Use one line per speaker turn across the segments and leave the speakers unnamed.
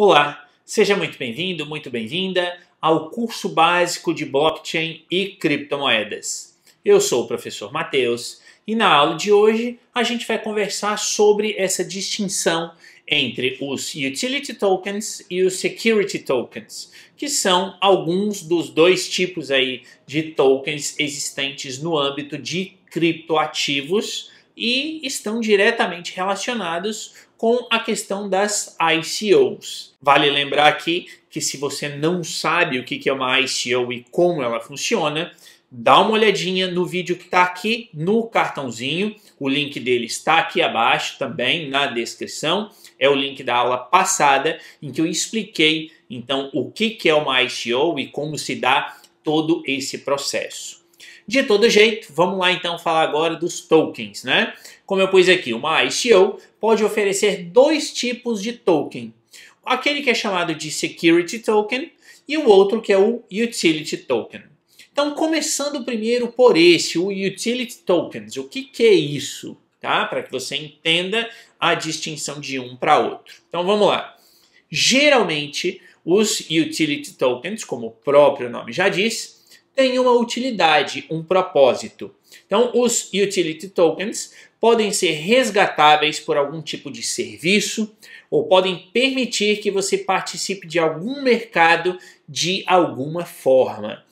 Olá, seja muito bem-vindo, muito bem-vinda ao curso básico de blockchain e criptomoedas. Eu sou o professor Matheus e na aula de hoje a gente vai conversar sobre essa distinção entre os utility tokens e os security tokens, que são alguns dos dois tipos aí de tokens existentes no âmbito de criptoativos e estão diretamente relacionados com a questão das ICOs. Vale lembrar aqui que se você não sabe o que é uma ICO e como ela funciona, dá uma olhadinha no vídeo que está aqui no cartãozinho. O link dele está aqui abaixo também na descrição. É o link da aula passada em que eu expliquei então o que é uma ICO e como se dá todo esse processo. De todo jeito, vamos lá então falar agora dos tokens, né? Como eu pus aqui, uma ICO pode oferecer dois tipos de token. Aquele que é chamado de Security Token e o outro que é o Utility Token. Então, começando primeiro por esse, o Utility Tokens. O que, que é isso? Tá? Para que você entenda a distinção de um para outro. Então, vamos lá. Geralmente, os Utility Tokens, como o próprio nome já diz, têm uma utilidade, um propósito. Então, os utility tokens podem ser resgatáveis por algum tipo de serviço ou podem permitir que você participe de algum mercado de alguma forma.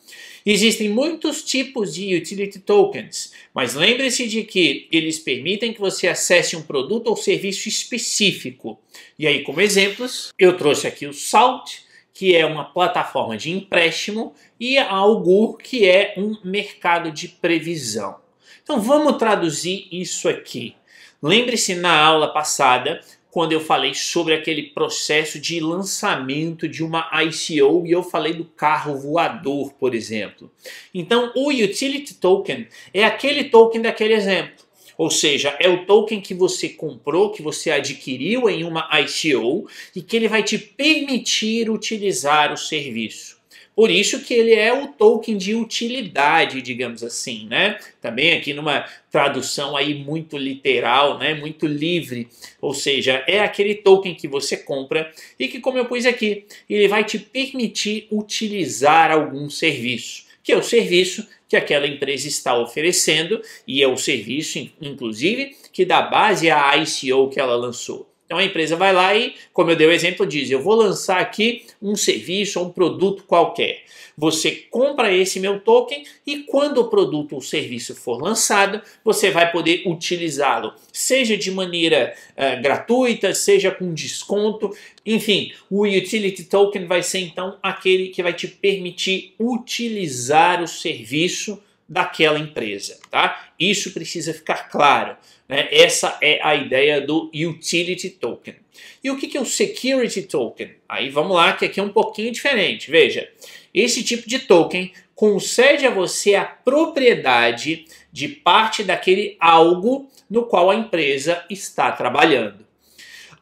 Existem muitos tipos de utility tokens, mas lembre-se de que eles permitem que você acesse um produto ou serviço específico. E aí, como exemplos, eu trouxe aqui o Salt, que é uma plataforma de empréstimo, e a Augur, que é um mercado de previsão. Então vamos traduzir isso aqui. Lembre-se na aula passada, quando eu falei sobre aquele processo de lançamento de uma ICO e eu falei do carro voador, por exemplo. Então, o utility token é aquele token daquele exemplo. Ou seja, é o token que você comprou, que você adquiriu em uma ICO e que ele vai te permitir utilizar o serviço. Por isso que ele é o token de utilidade, digamos assim, né? Também aqui numa tradução aí muito literal, né? Muito livre. Ou seja, é aquele token que você compra e que, como eu pus aqui, ele vai te permitir utilizar algum serviço, que é o serviço que aquela empresa está oferecendo, e é o serviço, inclusive, que dá base à ICO que ela lançou. Então a empresa vai lá e, como eu dei o exemplo, diz: eu vou lançar aqui um serviço ou um produto qualquer. Você compra esse meu token e quando o produto ou serviço for lançado, você vai poder utilizá-lo, seja de maneira uh, gratuita, seja com desconto. Enfim, o utility token vai ser então aquele que vai te permitir utilizar o serviço daquela empresa, tá? Isso precisa ficar claro. Né? Essa é a ideia do utility token. E o que é o security token? Aí vamos lá, que aqui é um pouquinho diferente. Veja, esse tipo de token concede a você a propriedade de parte daquele algo no qual a empresa está trabalhando.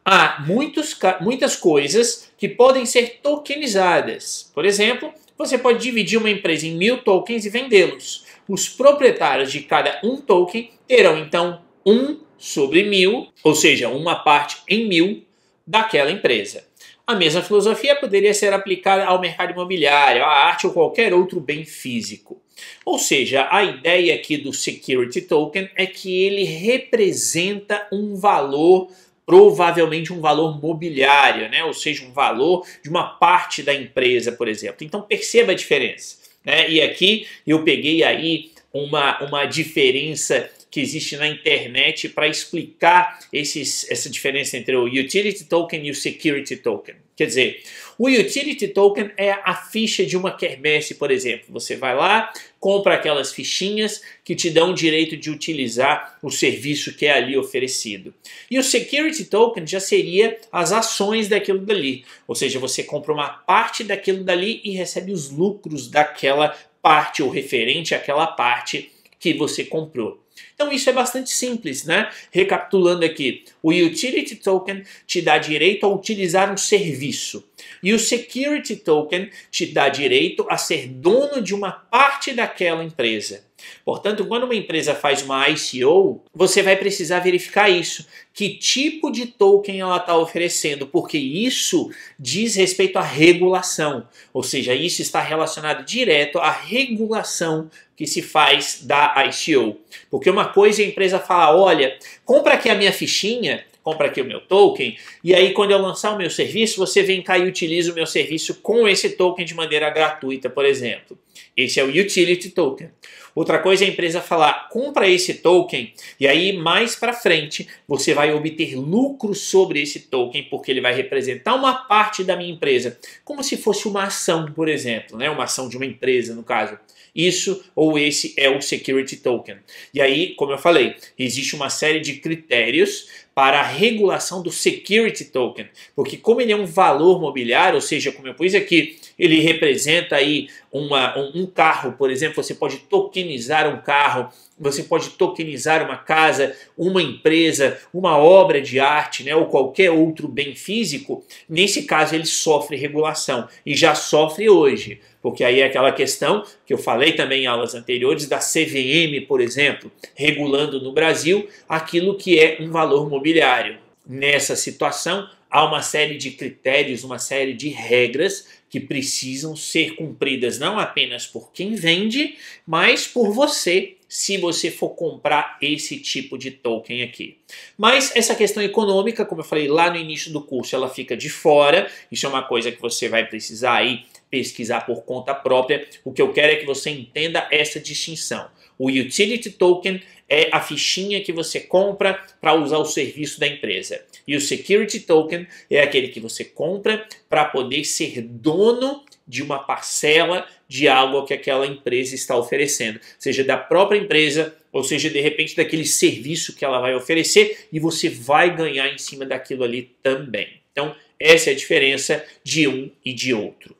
Há muitos, muitas coisas que podem ser tokenizadas. Por exemplo, você pode dividir uma empresa em mil tokens e vendê-los. Os proprietários de cada um token terão então um sobre mil, ou seja, uma parte em mil daquela empresa. A mesma filosofia poderia ser aplicada ao mercado imobiliário, à arte ou qualquer outro bem físico. Ou seja, a ideia aqui do security token é que ele representa um valor provavelmente um valor mobiliário, né? ou seja, um valor de uma parte da empresa, por exemplo. Então perceba a diferença. Né? E aqui eu peguei aí uma, uma diferença que existe na internet para explicar esses, essa diferença entre o utility token e o security token. Quer dizer, o utility token é a ficha de uma quermesse, por exemplo. Você vai lá, compra aquelas fichinhas que te dão o direito de utilizar o serviço que é ali oferecido. E o security token já seria as ações daquilo dali. Ou seja, você compra uma parte daquilo dali e recebe os lucros daquela parte ou referente àquela parte que você comprou. Então isso é bastante simples, né? Recapitulando aqui, o utility token te dá direito a utilizar um serviço. E o Security Token te dá direito a ser dono de uma parte daquela empresa. Portanto, quando uma empresa faz uma ICO, você vai precisar verificar isso. Que tipo de token ela está oferecendo, porque isso diz respeito à regulação, ou seja, isso está relacionado direto à regulação que se faz da ICO. Porque uma coisa é a empresa falar: olha, compra aqui a minha fichinha compra aqui o meu token, e aí quando eu lançar o meu serviço, você vem cá e utiliza o meu serviço com esse token de maneira gratuita, por exemplo. Esse é o utility token. Outra coisa é a empresa falar, compra esse token e aí mais para frente você vai obter lucro sobre esse token porque ele vai representar uma parte da minha empresa, como se fosse uma ação, por exemplo, né? Uma ação de uma empresa, no caso. Isso ou esse é o security token. E aí, como eu falei, existe uma série de critérios para a regulação do security token, porque como ele é um valor mobiliário, ou seja, como eu pus aqui, ele representa aí uma, um, um carro, por exemplo, você pode tokenizar um carro você pode tokenizar uma casa, uma empresa, uma obra de arte, né, ou qualquer outro bem físico. Nesse caso, ele sofre regulação e já sofre hoje, porque aí é aquela questão que eu falei também em aulas anteriores da CVM, por exemplo, regulando no Brasil aquilo que é um valor mobiliário. Nessa situação, há uma série de critérios, uma série de regras que precisam ser cumpridas não apenas por quem vende, mas por você, se você for comprar esse tipo de token aqui. Mas essa questão econômica, como eu falei lá no início do curso, ela fica de fora. Isso é uma coisa que você vai precisar aí pesquisar por conta própria. O que eu quero é que você entenda essa distinção. O utility token é a fichinha que você compra para usar o serviço da empresa. E o security token é aquele que você compra para poder ser dono de uma parcela de algo que aquela empresa está oferecendo, seja da própria empresa, ou seja, de repente daquele serviço que ela vai oferecer e você vai ganhar em cima daquilo ali também. Então, essa é a diferença de um e de outro.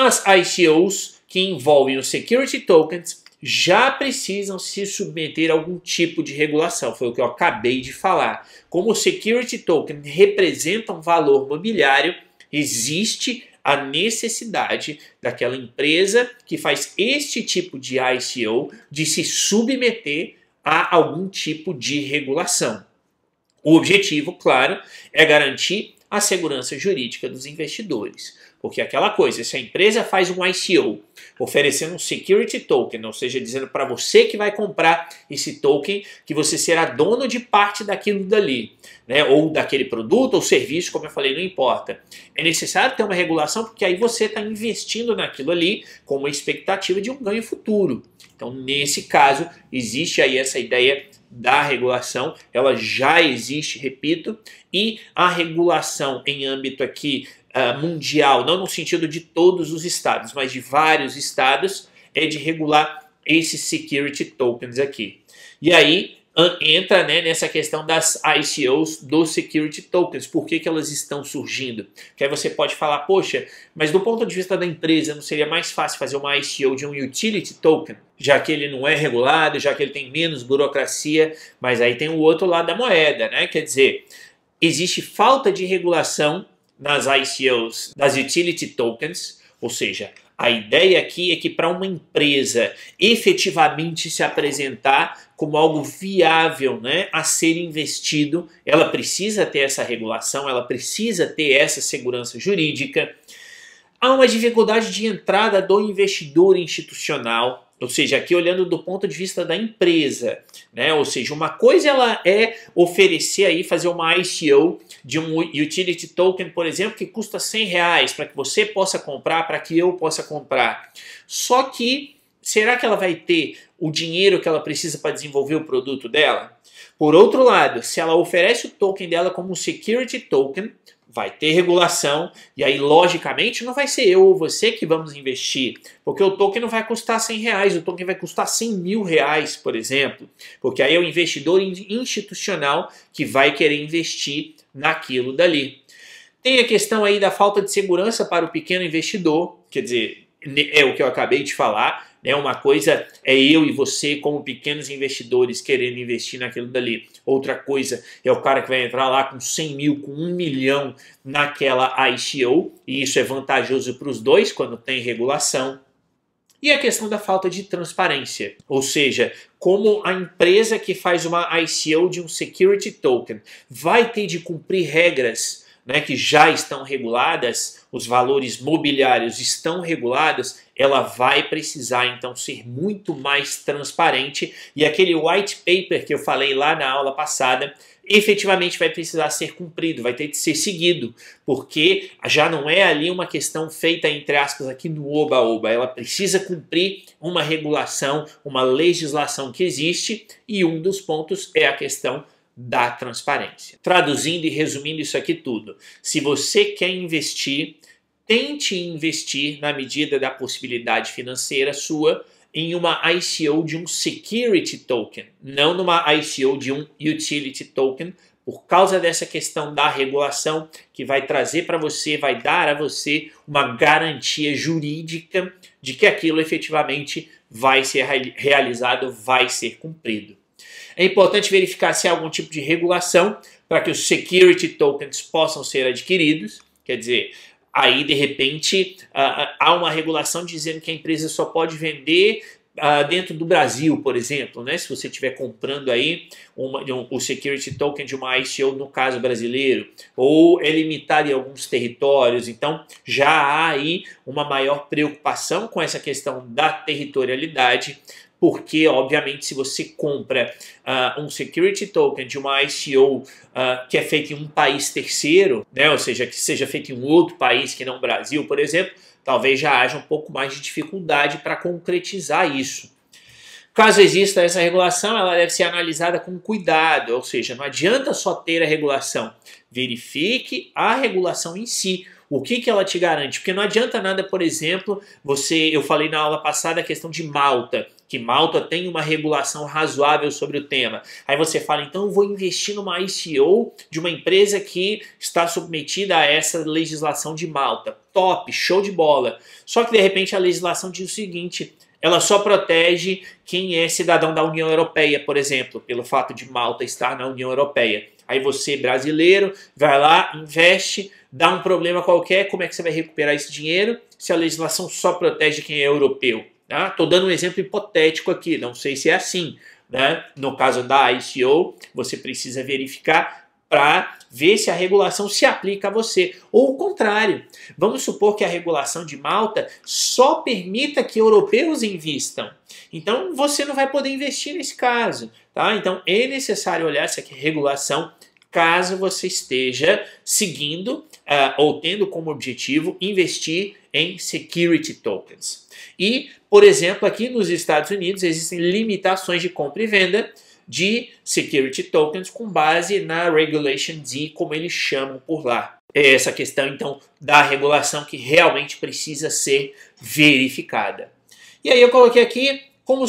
As ICOs, que envolvem os security tokens, já precisam se submeter a algum tipo de regulação, foi o que eu acabei de falar. Como o security token representa um valor mobiliário, existe a necessidade daquela empresa que faz este tipo de ICO de se submeter a algum tipo de regulação. O objetivo, claro, é garantir a segurança jurídica dos investidores. Porque aquela coisa, se a empresa faz um ICO oferecendo um security token, ou seja, dizendo para você que vai comprar esse token, que você será dono de parte daquilo dali, né? ou daquele produto ou serviço, como eu falei, não importa. É necessário ter uma regulação, porque aí você está investindo naquilo ali com uma expectativa de um ganho futuro. Então, nesse caso, existe aí essa ideia da regulação, ela já existe, repito, e a regulação em âmbito aqui uh, mundial, não no sentido de todos os estados, mas de vários estados, é de regular esses security tokens aqui. E aí entra né, nessa questão das ICOs dos security tokens, por que, que elas estão surgindo? Que aí você pode falar, poxa, mas do ponto de vista da empresa, não seria mais fácil fazer uma ICO de um utility token, já que ele não é regulado, já que ele tem menos burocracia, mas aí tem o outro lado da moeda, né? Quer dizer, existe falta de regulação nas ICOs das utility tokens, ou seja, a ideia aqui é que para uma empresa efetivamente se apresentar como algo viável né, a ser investido, ela precisa ter essa regulação, ela precisa ter essa segurança jurídica há uma dificuldade de entrada do investidor institucional ou seja, aqui olhando do ponto de vista da empresa, né? Ou seja, uma coisa ela é oferecer aí, fazer uma ICO de um utility token, por exemplo, que custa 100 reais para que você possa comprar, para que eu possa comprar. Só que será que ela vai ter o dinheiro que ela precisa para desenvolver o produto dela? Por outro lado, se ela oferece o token dela como um security token, vai ter regulação, e aí, logicamente, não vai ser eu ou você que vamos investir, porque o token não vai custar 100 reais, o token vai custar 100 mil reais, por exemplo, porque aí é o investidor institucional que vai querer investir naquilo dali. Tem a questão aí da falta de segurança para o pequeno investidor, quer dizer, é o que eu acabei de falar, né? Uma coisa é eu e você, como pequenos investidores, querendo investir naquilo dali. Outra coisa é o cara que vai entrar lá com 100 mil, com 1 milhão naquela ICO, e isso é vantajoso para os dois quando tem regulação. E a questão da falta de transparência, ou seja, como a empresa que faz uma ICO de um security token vai ter de cumprir regras né, que já estão reguladas, os valores mobiliários estão regulados, ela vai precisar então ser muito mais transparente e aquele white paper que eu falei lá na aula passada efetivamente vai precisar ser cumprido, vai ter que ser seguido, porque já não é ali uma questão feita, entre aspas, aqui no oba-oba. Ela precisa cumprir uma regulação, uma legislação que existe, e um dos pontos é a questão da transparência. Traduzindo e resumindo isso aqui tudo, se você quer investir, tente investir na medida da possibilidade financeira sua em uma ICO de um security token, não numa ICO de um utility token, por causa dessa questão da regulação que vai trazer para você, vai dar a você uma garantia jurídica de que aquilo efetivamente vai ser realizado, vai ser cumprido. É importante verificar se há algum tipo de regulação para que os security tokens possam ser adquiridos. Quer dizer, aí de repente há uma regulação dizendo que a empresa só pode vender ah, dentro do Brasil, por exemplo, né? se você estiver comprando aí uma, um, o security token de uma ICO, no caso brasileiro, ou é limitado em alguns territórios, então já há aí uma maior preocupação com essa questão da territorialidade porque, obviamente, se você compra uh, um security token de uma ICO uh, ah, que é feita em um país terceiro, né, ou seja, que seja feita em um outro país que não o Brasil, por exemplo, talvez já haja um pouco mais de dificuldade para concretizar isso. Caso exista essa regulação, ela deve ser analisada com cuidado, ou seja, não adianta só ter a regulação. Verifique a regulação em si, o que, que ela te garante? Porque não adianta nada, por exemplo, você. Eu falei na aula passada a questão de Malta que Malta tem uma regulação razoável sobre o tema. Aí você fala, então eu vou investir numa ICO de uma empresa que está submetida a essa legislação de Malta. Top, show de bola. Só que de repente a legislação diz o seguinte: ela só protege quem é cidadão da União Europeia, por exemplo, pelo fato de Malta estar na União Europeia. Aí você, brasileiro, vai lá, investe, dá um problema qualquer, como é que você vai recuperar esse dinheiro se a legislação só protege quem é europeu? Estou ah, dando um exemplo hipotético aqui, não sei se é assim. Né? No caso da ICO, você precisa verificar para ver se a regulação se aplica a você. Ou o contrário, vamos supor que a regulação de Malta só permita que europeus investam. Então você não vai poder investir nesse caso. Tá? Então é necessário olhar essa regulação caso você esteja seguindo uh, ou tendo como objetivo investir em security tokens. E, por exemplo, aqui nos Estados Unidos existem limitações de compra e venda de security tokens com base na Regulation D, como eles chamam por lá. É essa questão, então, da regulação que realmente precisa ser verificada. E aí eu coloquei aqui como,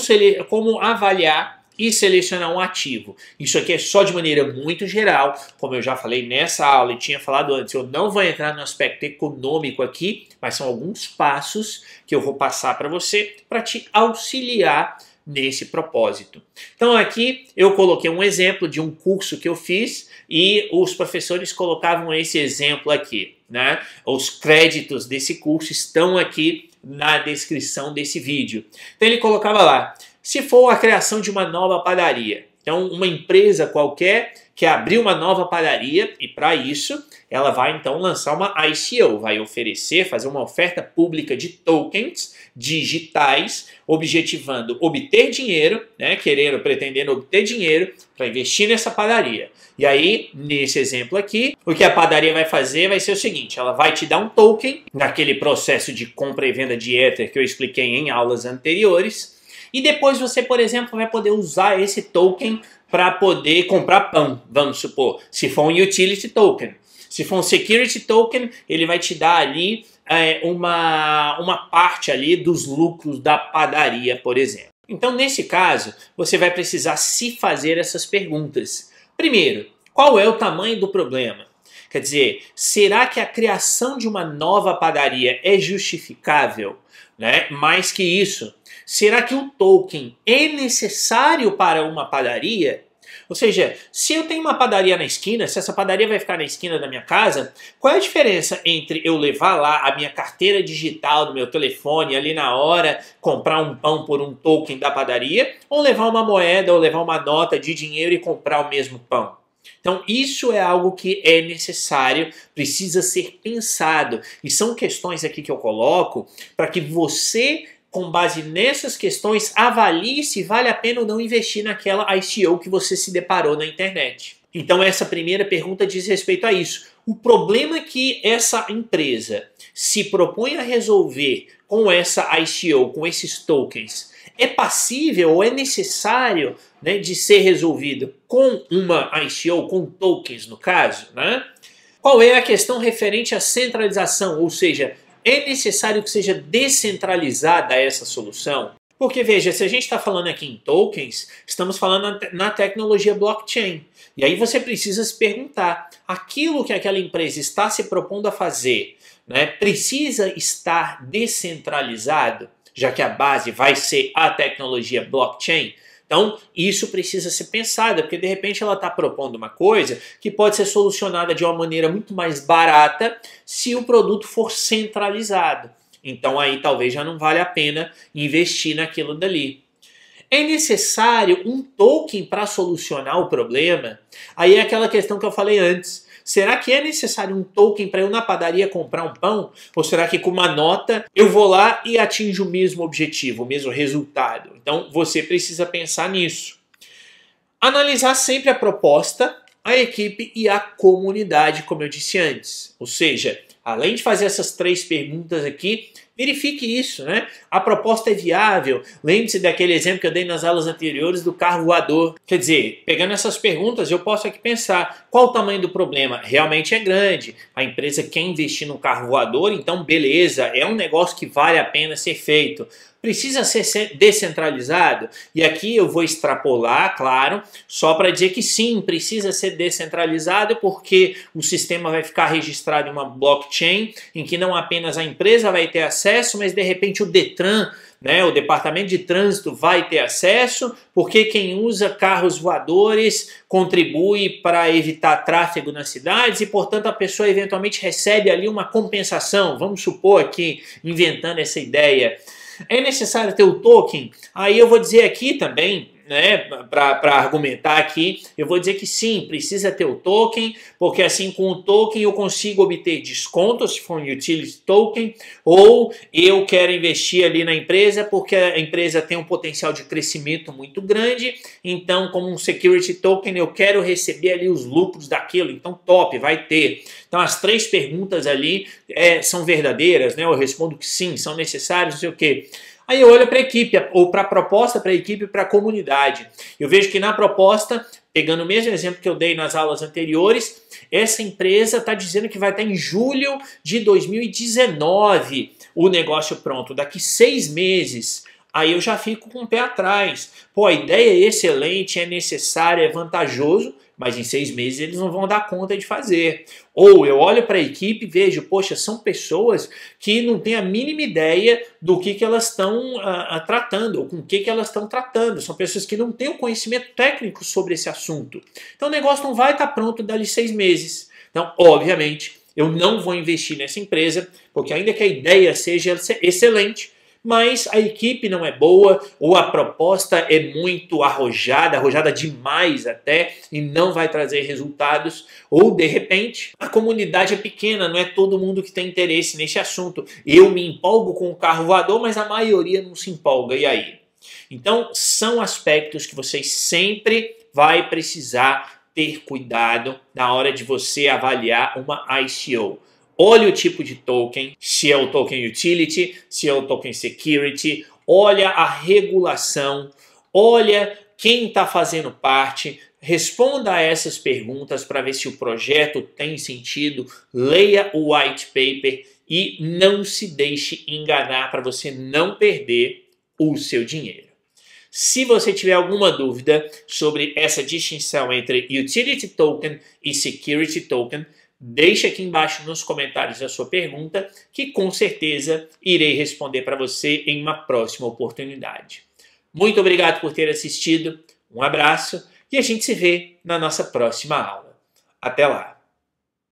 como avaliar e selecionar um ativo. Isso aqui é só de maneira muito geral, como eu já falei nessa aula e tinha falado antes, eu não vou entrar no aspecto econômico aqui, mas são alguns passos que eu vou passar para você para te auxiliar nesse propósito. Então aqui eu coloquei um exemplo de um curso que eu fiz e os professores colocavam esse exemplo aqui, né? Os créditos desse curso estão aqui na descrição desse vídeo. Então ele colocava lá: se for a criação de uma nova padaria, então, uma empresa qualquer que abrir uma nova padaria e para isso ela vai então lançar uma ICO, vai oferecer, fazer uma oferta pública de tokens digitais, objetivando obter dinheiro, né, querendo, pretendendo obter dinheiro para investir nessa padaria. E aí, nesse exemplo aqui, o que a padaria vai fazer vai ser o seguinte, ela vai te dar um token naquele processo de compra e venda de Ether que eu expliquei em aulas anteriores e depois você, por exemplo, vai poder usar esse token para poder comprar pão, vamos supor, se for um utility token. Se for um security token, ele vai te dar ali é, uma, uma parte ali dos lucros da padaria, por exemplo. Então, nesse caso, você vai precisar se fazer essas perguntas. Primeiro, qual é o tamanho do problema? Quer dizer, será que a criação de uma nova padaria é justificável? Né? Mais que isso, Será que o token é necessário para uma padaria? Ou seja, se eu tenho uma padaria na esquina, se essa padaria vai ficar na esquina da minha casa, qual é a diferença entre eu levar lá a minha carteira digital do meu telefone ali na hora, comprar um pão por um token da padaria, ou levar uma moeda ou levar uma nota de dinheiro e comprar o mesmo pão? Então, isso é algo que é necessário, precisa ser pensado. E são questões aqui que eu coloco para que você com base nessas questões, avalie se vale a pena ou não investir naquela ICO que você se deparou na internet. Então, essa primeira pergunta diz respeito a isso. O problema é que essa empresa se propõe a resolver com essa ICO, com esses tokens, é passível ou é necessário né, de ser resolvido com uma ICO, com tokens no caso? Né? Qual é a questão referente à centralização, ou seja, é necessário que seja descentralizada essa solução? Porque veja, se a gente está falando aqui em tokens, estamos falando na, tecnologia blockchain. E aí você precisa se perguntar: aquilo que aquela empresa está se propondo a fazer, né, precisa estar descentralizado, já que a base vai ser a tecnologia blockchain? Então, isso precisa ser pensado, porque de repente ela está propondo uma coisa que pode ser solucionada de uma maneira muito mais barata se o produto for centralizado. Então, aí talvez já não vale a pena investir naquilo dali. É necessário um token para solucionar o problema? Aí é aquela questão que eu falei antes Será que é necessário um token para eu na padaria comprar um pão? Ou será que com uma nota eu vou lá e atinjo o mesmo objetivo, o mesmo resultado? Então você precisa pensar nisso. Analisar sempre a proposta, a equipe e a comunidade, como eu disse antes. Ou seja, além de fazer essas três perguntas aqui, verifique isso, né? A proposta é viável. Lembre-se daquele exemplo que eu dei nas aulas anteriores do carro voador. Quer dizer, pegando essas perguntas, eu posso aqui pensar qual o tamanho do problema. Realmente é grande. A empresa quer investir no carro voador, então beleza, é um negócio que vale a pena ser feito precisa ser descentralizado? E aqui eu vou extrapolar, claro, só para dizer que sim, precisa ser descentralizado, porque o sistema vai ficar registrado em uma blockchain em que não apenas a empresa vai ter acesso, mas de repente o Detran né, o departamento de trânsito vai ter acesso, porque quem usa carros voadores contribui para evitar tráfego nas cidades e, portanto, a pessoa eventualmente recebe ali uma compensação. Vamos supor aqui, inventando essa ideia. É necessário ter o token? Aí eu vou dizer aqui também, né, para argumentar aqui, eu vou dizer que sim, precisa ter o token, porque assim com o token eu consigo obter descontos se for um utility token, ou eu quero investir ali na empresa porque a empresa tem um potencial de crescimento muito grande, então como um security token eu quero receber ali os lucros daquilo, então top, vai ter. Então as três perguntas ali é, são verdadeiras, né? Eu respondo que sim, são necessários, não sei o quê. Aí eu olho para a equipe, ou para a proposta para a equipe, para a comunidade. Eu vejo que na proposta, pegando o mesmo exemplo que eu dei nas aulas anteriores, essa empresa está dizendo que vai estar tá em julho de 2019 o negócio pronto, daqui seis meses. Aí eu já fico com o pé atrás. Pô, a ideia é excelente, é necessária, é vantajoso, mas em seis meses eles não vão dar conta de fazer. Ou eu olho para a equipe e vejo, poxa, são pessoas que não têm a mínima ideia do que, que elas estão ah, ah, tratando, ou com o que, que elas estão tratando. São pessoas que não têm o conhecimento técnico sobre esse assunto. Então o negócio não vai estar tá pronto dali seis meses. Então, obviamente, eu não vou investir nessa empresa, porque ainda que a ideia seja excelente, mas a equipe não é boa, ou a proposta é muito arrojada, arrojada demais até, e não vai trazer resultados, ou de repente a comunidade é pequena, não é todo mundo que tem interesse nesse assunto. Eu me empolgo com o carro voador, mas a maioria não se empolga, e aí? Então, são aspectos que você sempre vai precisar ter cuidado na hora de você avaliar uma ICO. Olha o tipo de token, se é o token utility, se é o token security, olha a regulação, olha quem está fazendo parte, responda a essas perguntas para ver se o projeto tem sentido, leia o white paper e não se deixe enganar para você não perder o seu dinheiro. Se você tiver alguma dúvida sobre essa distinção entre utility token e security token, Deixe aqui embaixo nos comentários a sua pergunta, que com certeza irei responder para você em uma próxima oportunidade. Muito obrigado por ter assistido, um abraço e a gente se vê na nossa próxima aula. Até lá!